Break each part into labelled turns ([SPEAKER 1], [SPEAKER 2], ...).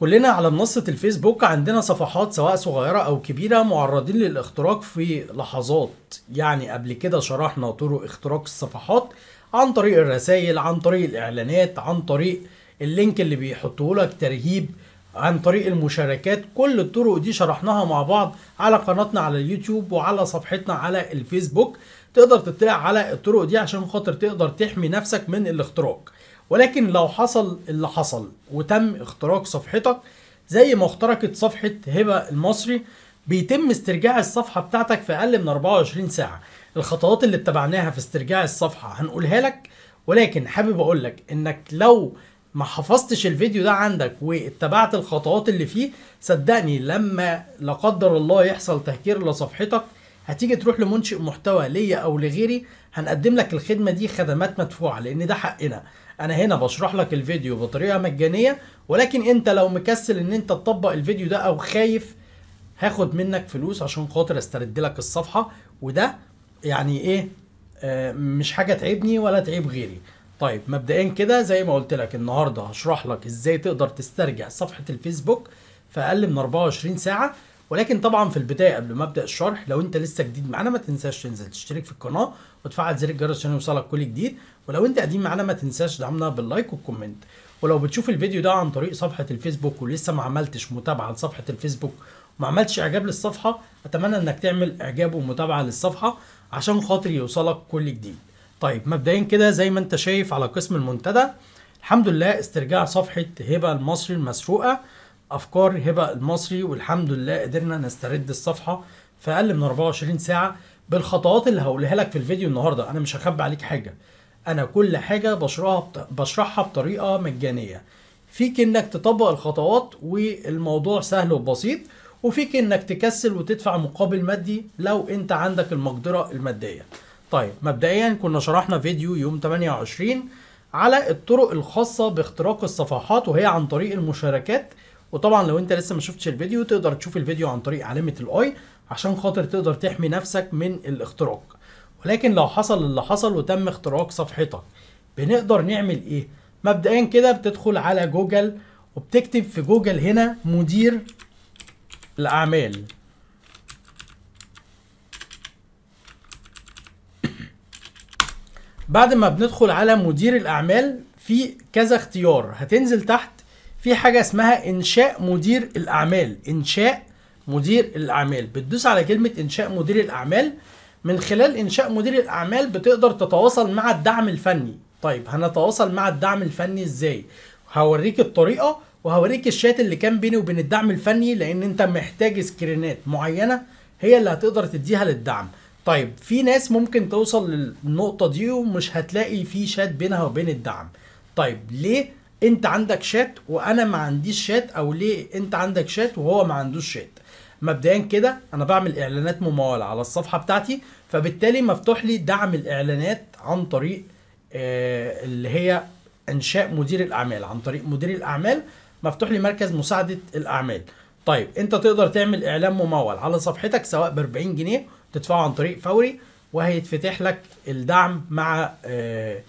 [SPEAKER 1] كلنا على منصة الفيسبوك عندنا صفحات سواء صغيرة أو كبيرة معرضين للاختراق في لحظات يعني قبل كده شرحنا طرق اختراق الصفحات عن طريق الرسائل عن طريق الإعلانات عن طريق اللينك اللي بيحطه لك ترهيب عن طريق المشاركات كل الطرق دي شرحناها مع بعض على قناتنا على اليوتيوب وعلى صفحتنا على الفيسبوك تقدر تطلع على الطرق دي عشان خاطر تقدر تحمي نفسك من الاختراق ولكن لو حصل اللي حصل وتم اختراق صفحتك زي ما اخترقت صفحة هبة المصري بيتم استرجاع الصفحة بتاعتك في أقل من 24 ساعة الخطوات اللي اتبعناها في استرجاع الصفحة هنقولها لك ولكن حابب أقول لك إنك لو ما حفظتش الفيديو ده عندك واتبعت الخطوات اللي فيه صدقني لما لا قدر الله يحصل تهكير لصفحتك هتيجي تروح لمنشئ محتوى ليا او لغيري هنقدم لك الخدمه دي خدمات مدفوعه لان ده حقنا انا هنا بشرح لك الفيديو بطريقه مجانيه ولكن انت لو مكسل ان انت تطبق الفيديو ده او خايف هاخد منك فلوس عشان خاطر استرد لك الصفحه وده يعني ايه آه مش حاجه تعبني ولا تعيب غيري طيب مبدئيا كده زي ما قلت لك النهارده هشرح لك ازاي تقدر تسترجع صفحه الفيسبوك في اقل من 24 ساعه ولكن طبعا في البدايه قبل ما ابدا الشرح لو انت لسه جديد معانا ما تنساش تنزل تشترك في القناه وتفعل زر الجرس عشان يوصلك كل جديد ولو انت قديم معانا ما تنساش دعمنا باللايك والكومنت ولو بتشوف الفيديو ده عن طريق صفحه الفيسبوك ولسه ما عملتش متابعه لصفحه الفيسبوك وما عملتش اعجاب للصفحه اتمنى انك تعمل اعجاب ومتابعه للصفحه عشان خاطر يوصلك كل جديد طيب مبدئيا كده زي ما انت شايف على قسم المنتدى الحمد لله استرجاع صفحه هبه المصري المسروقه افكار هبه المصري والحمد لله قدرنا نسترد الصفحه في اقل من 24 ساعه بالخطوات اللي هقولها لك في الفيديو النهارده انا مش هخبي عليك حاجه انا كل حاجه بشرحها بشرحها بطريقه مجانيه فيك انك تطبق الخطوات والموضوع سهل وبسيط وفيك انك تكسل وتدفع مقابل مادي لو انت عندك المقدره الماديه طيب مبدئيا كنا شرحنا فيديو يوم 28 على الطرق الخاصه باختراق الصفحات وهي عن طريق المشاركات وطبعا لو انت لسه ما شفتش الفيديو تقدر تشوف الفيديو عن طريق علامه الاي عشان خاطر تقدر تحمي نفسك من الاختراق ولكن لو حصل اللي حصل وتم اختراق صفحتك بنقدر نعمل ايه مبدئيا كده بتدخل على جوجل وبتكتب في جوجل هنا مدير الاعمال بعد ما بندخل على مدير الاعمال في كذا اختيار هتنزل تحت في حاجه اسمها انشاء مدير الاعمال انشاء مدير الاعمال بتدوس على كلمه انشاء مدير الاعمال من خلال انشاء مدير الاعمال بتقدر تتواصل مع الدعم الفني طيب هنتواصل مع الدعم الفني ازاي هوريك الطريقه وهوريك الشات اللي كان بيني وبين الدعم الفني لان انت محتاج سكرينات معينه هي اللي هتقدر تديها للدعم طيب في ناس ممكن توصل للنقطه دي ومش هتلاقي في شات بينها وبين الدعم طيب ليه انت عندك شات وانا ما عنديش شات او ليه انت عندك شات وهو ما عندوش شات مبدئيا كده انا بعمل اعلانات ممولة على الصفحة بتاعتي فبالتالي مفتوح لي دعم الاعلانات عن طريق آه اللي هي انشاء مدير الاعمال عن طريق مدير الاعمال مفتوح لي مركز مساعدة الاعمال طيب انت تقدر تعمل اعلان ممول على صفحتك سواء ب 40 جنيه تدفعه عن طريق فوري وهيتفتح لك الدعم مع آه,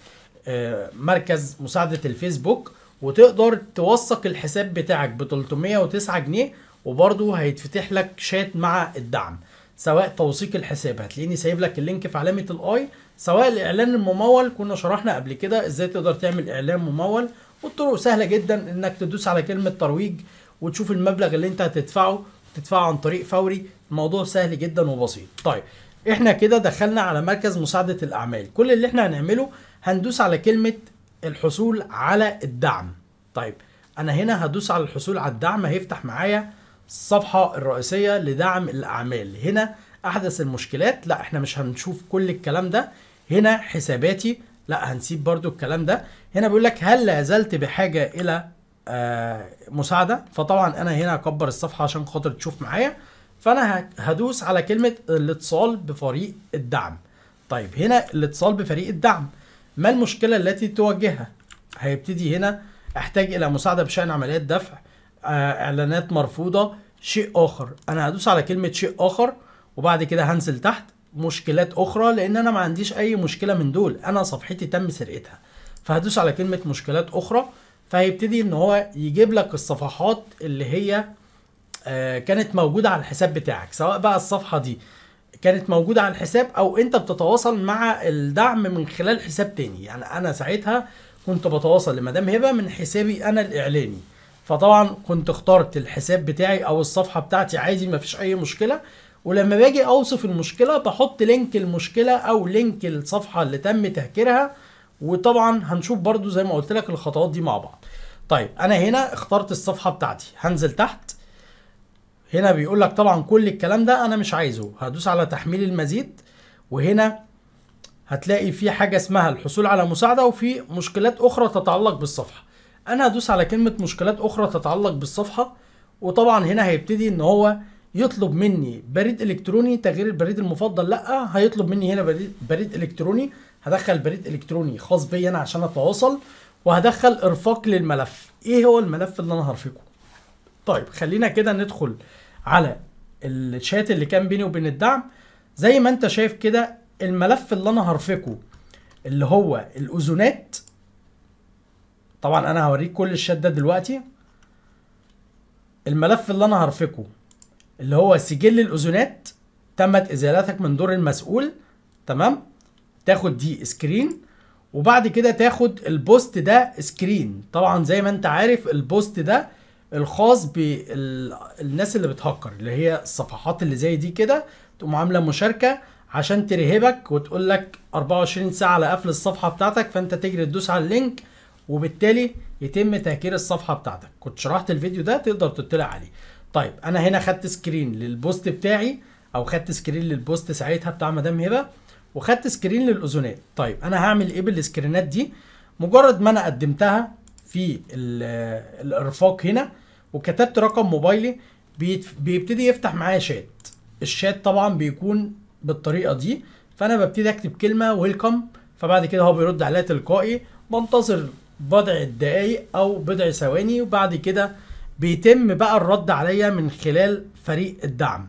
[SPEAKER 1] آه، مركز مساعدة الفيسبوك وتقدر توثق الحساب بتاعك ب 309 جنيه وبرده هيتفتح لك شات مع الدعم سواء توثيق الحساب هتلاقيني سايب لك اللينك في علامه الاي سواء الاعلان الممول كنا شرحنا قبل كده ازاي تقدر تعمل اعلان ممول والطرق سهله جدا انك تدوس على كلمه ترويج وتشوف المبلغ اللي انت هتدفعه تدفعه عن طريق فوري الموضوع سهل جدا وبسيط طيب احنا كده دخلنا على مركز مساعده الاعمال كل اللي احنا هنعمله هندوس على كلمه الحصول على الدعم طيب انا هنا هدوس على الحصول على الدعم هيفتح معايا الصفحه الرئيسيه لدعم الاعمال هنا احدث المشكلات لا احنا مش هنشوف كل الكلام ده هنا حساباتي لا هنسيب برضو الكلام ده هنا بيقول لك هل لا زلت بحاجه الى آه مساعده فطبعا انا هنا هكبر الصفحه عشان خاطر تشوف معايا فانا هدوس على كلمه الاتصال بفريق الدعم طيب هنا الاتصال بفريق الدعم ما المشكله التي تواجهها هيبتدي هنا احتاج الى مساعده بشان عمليات دفع آه، اعلانات مرفوضه شيء اخر انا هدوس على كلمه شيء اخر وبعد كده هنزل تحت مشكلات اخرى لان انا ما عنديش اي مشكله من دول انا صفحتي تم سرقتها فهدوس على كلمه مشكلات اخرى فهيبتدي ان هو يجيب لك الصفحات اللي هي آه، كانت موجوده على الحساب بتاعك سواء بقى الصفحه دي كانت موجوده على الحساب او انت بتتواصل مع الدعم من خلال حساب تاني يعني انا ساعتها كنت بتواصل لمدام هبه من حسابي انا الاعلاني فطبعا كنت اخترت الحساب بتاعي او الصفحه بتاعتي عادي مفيش اي مشكله ولما باجي اوصف المشكله بحط لينك المشكله او لينك الصفحه اللي تم تهكيرها وطبعا هنشوف برضو زي ما قلت لك الخطوات دي مع بعض طيب انا هنا اخترت الصفحه بتاعتي هنزل تحت هنا بيقول لك طبعا كل الكلام ده انا مش عايزه هدوس على تحميل المزيد وهنا هتلاقي في حاجه اسمها الحصول على مساعده وفي مشكلات اخرى تتعلق بالصفحه انا هدوس على كلمه مشكلات اخرى تتعلق بالصفحه وطبعا هنا هيبتدي ان هو يطلب مني بريد الكتروني تغيير البريد المفضل لا هيطلب مني هنا بريد, بريد الكتروني هدخل بريد الكتروني خاص بيا انا عشان اتواصل وهدخل ارفاق للملف ايه هو الملف اللي انا هرفقه طيب خلينا كده ندخل على الشات اللي كان بيني وبين الدعم زي ما انت شايف كده الملف اللي انا هرفقه اللي هو الاذونات طبعا انا هوريك كل الشات ده دلوقتي الملف اللي انا هرفقه اللي هو سجل الاذونات تمت ازالتك من دور المسؤول تمام تاخد دي سكرين وبعد كده تاخد البوست ده سكرين طبعا زي ما انت عارف البوست ده الخاص بالناس اللي بتهكر اللي هي الصفحات اللي زي دي كده تقوم عامله مشاركه عشان ترهبك وتقول لك 24 ساعه على قفل الصفحه بتاعتك فانت تجري تدوس على اللينك وبالتالي يتم تهكير الصفحه بتاعتك كنت شرحت الفيديو ده تقدر تطلع عليه طيب انا هنا خدت سكرين للبوست بتاعي او خدت سكرين للبوست ساعتها بتاع مدام هبه وخدت سكرين للاذونات طيب انا هعمل ايه بالسكرينات دي مجرد ما انا قدمتها في الارفاق هنا وكتبت رقم موبايلي بيبتدي يفتح معايا شات الشات طبعا بيكون بالطريقه دي فانا ببتدي اكتب كلمه ويلكم فبعد كده هو بيرد عليا تلقائي بنتظر بضع دقايق او بضع ثواني وبعد كده بيتم بقى الرد عليا من خلال فريق الدعم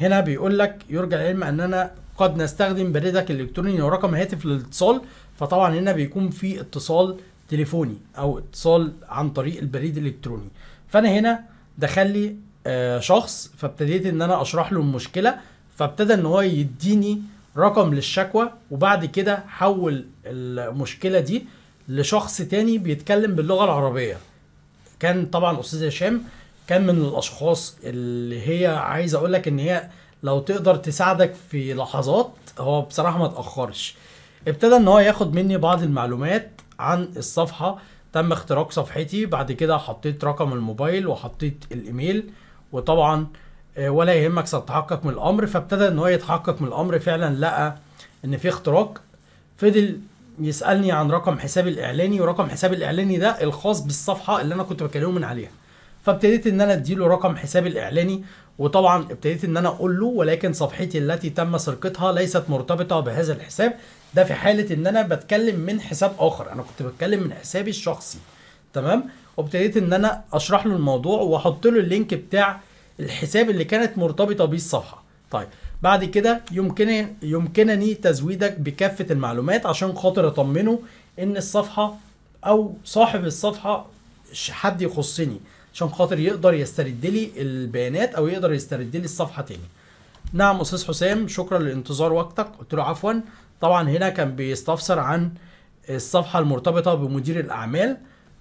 [SPEAKER 1] هنا بيقول لك يرجى العلم اننا قد نستخدم بريدك الالكتروني ورقم هاتف للاتصال فطبعا هنا بيكون في اتصال تليفوني او اتصال عن طريق البريد الالكتروني فانا هنا دخل لي آه، شخص فابتديت ان انا اشرح له المشكله فابتدى ان هو يديني رقم للشكوى وبعد كده حول المشكله دي لشخص تاني بيتكلم باللغه العربيه كان طبعا استاذ هشام كان من الاشخاص اللي هي عايز اقول لك ان هي لو تقدر تساعدك في لحظات هو بصراحه ما تاخرش ابتدى ان هو ياخد مني بعض المعلومات عن الصفحه تم اختراق صفحتي بعد كده حطيت رقم الموبايل وحطيت الايميل وطبعا آه، ولا يهمك ستتحقق من الامر فابتدى ان هو يتحقق من الامر فعلا لقى ان في اختراق فضل يسالني عن رقم حسابي الاعلاني ورقم حسابي الاعلاني ده الخاص بالصفحه اللي انا كنت بكلمه من عليها فابتديت ان انا اديله رقم حسابي الاعلاني وطبعا ابتديت ان انا اقول له ولكن صفحتي التي تم سرقتها ليست مرتبطه بهذا الحساب ده في حاله ان انا بتكلم من حساب اخر انا كنت بتكلم من حسابي الشخصي تمام وابتديت ان انا اشرح له الموضوع واحط له اللينك بتاع الحساب اللي كانت مرتبطه بيه الصفحه طيب بعد كده يمكن يمكنني تزويدك بكافه المعلومات عشان خاطر اطمنه ان الصفحه او صاحب الصفحه حد يخصني عشان خاطر يقدر يسترد لي البيانات او يقدر يسترد لي الصفحه تاني نعم استاذ حسام شكرا لانتظار وقتك قلت له عفوا طبعا هنا كان بيستفسر عن الصفحه المرتبطه بمدير الاعمال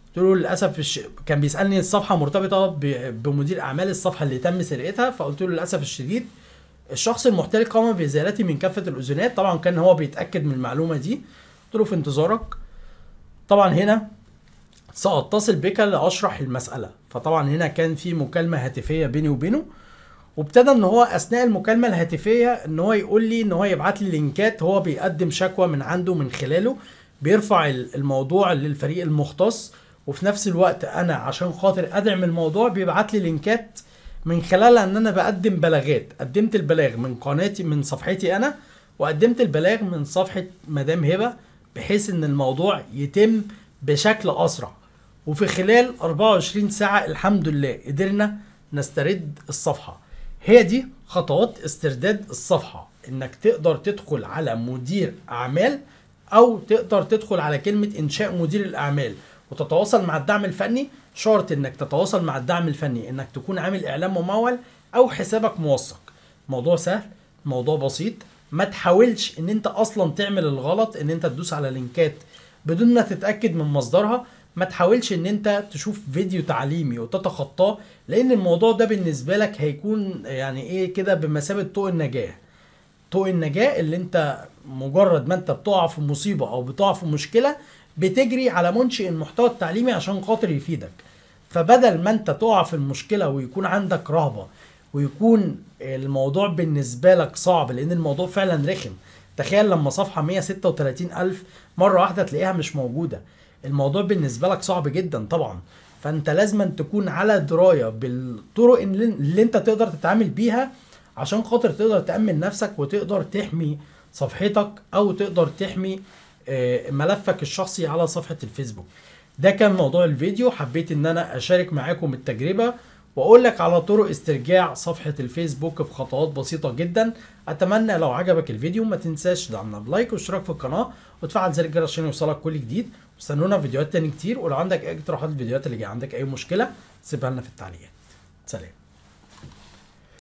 [SPEAKER 1] قلت له للاسف الش... كان بيسالني الصفحه مرتبطه ب... بمدير اعمال الصفحه اللي تم سرقتها فقلت له للاسف الشديد الشخص المحتال قام بازالتي من كافه الاذونات طبعا كان هو بيتاكد من المعلومه دي قلت له في انتظارك طبعا هنا ساتصل بك لاشرح المساله فطبعا هنا كان في مكالمه هاتفيه بيني وبينه وابتدى ان هو اثناء المكالمه الهاتفيه ان هو يقول لي ان هو يبعت لي لينكات هو بيقدم شكوى من عنده من خلاله بيرفع الموضوع للفريق المختص وفي نفس الوقت انا عشان خاطر ادعم الموضوع بيبعت لي لينكات من خلالها ان انا بقدم بلاغات قدمت البلاغ من قناتي من صفحتي انا وقدمت البلاغ من صفحه مدام هبه بحيث ان الموضوع يتم بشكل اسرع وفي خلال 24 ساعه الحمد لله قدرنا نسترد الصفحه هي دي خطوات استرداد الصفحه انك تقدر تدخل على مدير اعمال او تقدر تدخل على كلمه انشاء مدير الاعمال وتتواصل مع الدعم الفني شرط انك تتواصل مع الدعم الفني انك تكون عامل اعلان ممول او حسابك موثق موضوع سهل موضوع بسيط ما تحاولش ان انت اصلا تعمل الغلط ان انت تدوس على لينكات بدون ما تتاكد من مصدرها ما تحاولش ان انت تشوف فيديو تعليمي وتتخطاه لان الموضوع ده بالنسبه لك هيكون يعني ايه كده بمثابه طوق النجاه طوق النجاه اللي انت مجرد ما انت بتقع في مصيبه او بتقع في مشكله بتجري على منشئ المحتوى التعليمي عشان خاطر يفيدك فبدل ما انت تقع في المشكله ويكون عندك رهبه ويكون الموضوع بالنسبه لك صعب لان الموضوع فعلا رخم تخيل لما صفحه 136 الف مره واحده تلاقيها مش موجوده الموضوع بالنسبه لك صعب جدا طبعا فانت لازم تكون على درايه بالطرق اللي انت تقدر تتعامل بيها عشان خاطر تقدر تامن نفسك وتقدر تحمي صفحتك او تقدر تحمي آه، ملفك الشخصي على صفحه الفيسبوك ده كان موضوع الفيديو حبيت ان انا اشارك معاكم التجربه واقول لك على طرق استرجاع صفحة الفيسبوك في خطوات بسيطة جدا اتمنى لو عجبك الفيديو ما تنساش تدعمنا بلايك واشتراك في القناة وتفعل زر الجرس عشان يوصلك كل جديد واستنونا فيديوهات تاني كتير ولو عندك اي اقتراحات الفيديوهات اللي جاية عندك اي مشكلة سيبها لنا في التعليقات سلام